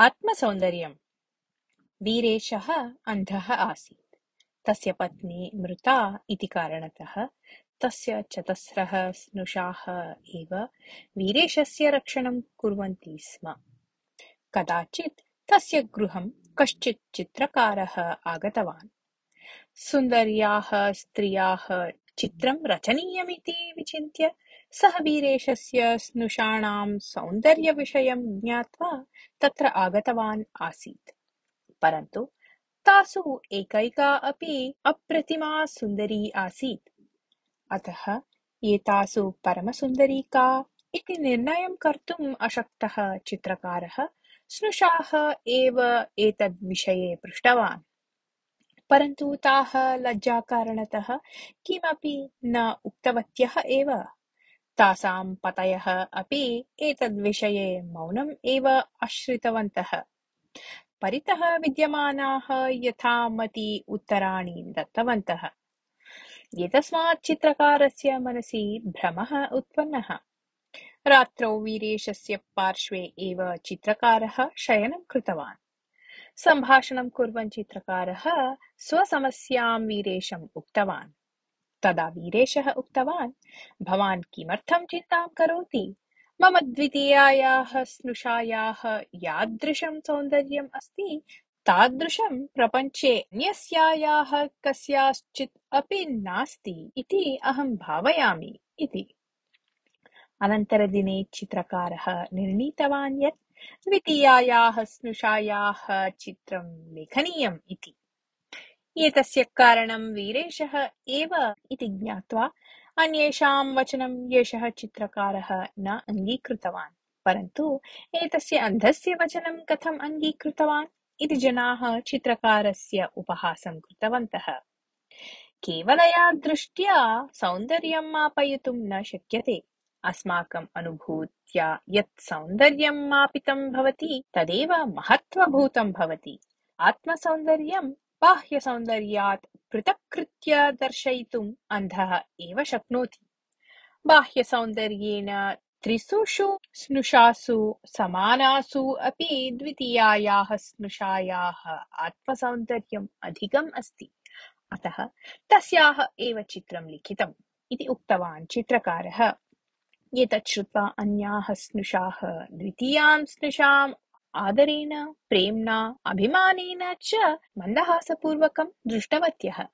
आत्मसौन्दर्यम् वीरेशः अन्धः आसीत् तस्य पत्नी मृता इति कारणतः तस्य चतस्रः स्नुषाः एव वीरेशस्य रक्षणं कुर्वन्ति स्म कदाचित् तस्य गृहं कश्चित् चित्रकारः आगतवान् सुन्दर्याः स्त्रियाः चित्रं रचनीयमिति विचिन्त्य सह वीरेशस्य स्नुषाणां सौन्दर्यविषयं ज्ञात्वा तत्र आगतवान् आसीत् परन्तु तासु एकैका अपि अप्रतिमा सुन्दरी आसीत् अतः एतासु परमसुन्दरी का इति निर्णयं कर्तुम् अशक्तः चित्रकारः स्नुषाः एव एतद्विषये पृष्टवान् परन्तु ताः लज्जाकारणतः किमपि न उक्तवत्यः एव तासाम् पतयः अपि एतद्विषये मौनम् एव आश्रितवन्तः परितः विद्यमानाः यथामति उत्तराणि दत्तवन्तः एतस्मात् चित्रकारस्य मनसि भ्रमः उत्पन्नः रात्रौ वीरेशस्य पार्श्वे एव चित्रकारः शयनं कृतवान् सम्भाषणं कुर्वन् चित्रकारः स्वसमस्यां वीरेशम् उक्तवान् तदा वीरेशः उक्तवान् भवान् किमर्थं चिन्तां करोति मम द्वितीयायाः स्नुषायाः यादृशं सौन्दर्यम् अस्ति तादृशं प्रपञ्चे अन्यस्यायाः कस्याश्चित् अपि नास्ति इति अहं भावयामि इति अनन्तरदिने चित्रकारः निर्णीतवान् यत् द्वितीयायाः स्नुषायाः चित्रं लेखनीयम् इति एतस्य कारणं वीरेशः एव इति ज्ञात्वा अन्येषां वचनं एषः चित्रकारः न अङ्गीकृतवान् परन्तु एतस्य अन्धस्य वचनं कथम् अङ्गीकृतवान् इति जनाः चित्रकारस्य उपहासं कृतवन्तः केवलया दृष्ट्या सौन्दर्यम् मापयितुं न शक्यते अस्माकम् अनुभूत्या यत् सौन्दर्यं मापितं भवति तदेव महत्त्वभूतं भवति आत्मसौन्दर्यं पृथक्कृत्य दर्शयितुम् अन्धः एव शक्नोति बाह्यसौन्दर्येण त्रिसुषु स्नुषासु समानासु अपि द्वितीयायाः स्नुषायाः आत्मसौन्दर्यम् अधिकम् अस्ति अतः तस्याः एव चित्रं लिखितम् इति उक्तवान् चित्रकारः एतत् श्रुत्वा अन्याः स्नुषाः द्वितीयां स्नुषाम् आदरेण प्रेम्णा अभिमानेन च मन्दहासपूर्वकं दृष्टवत्यः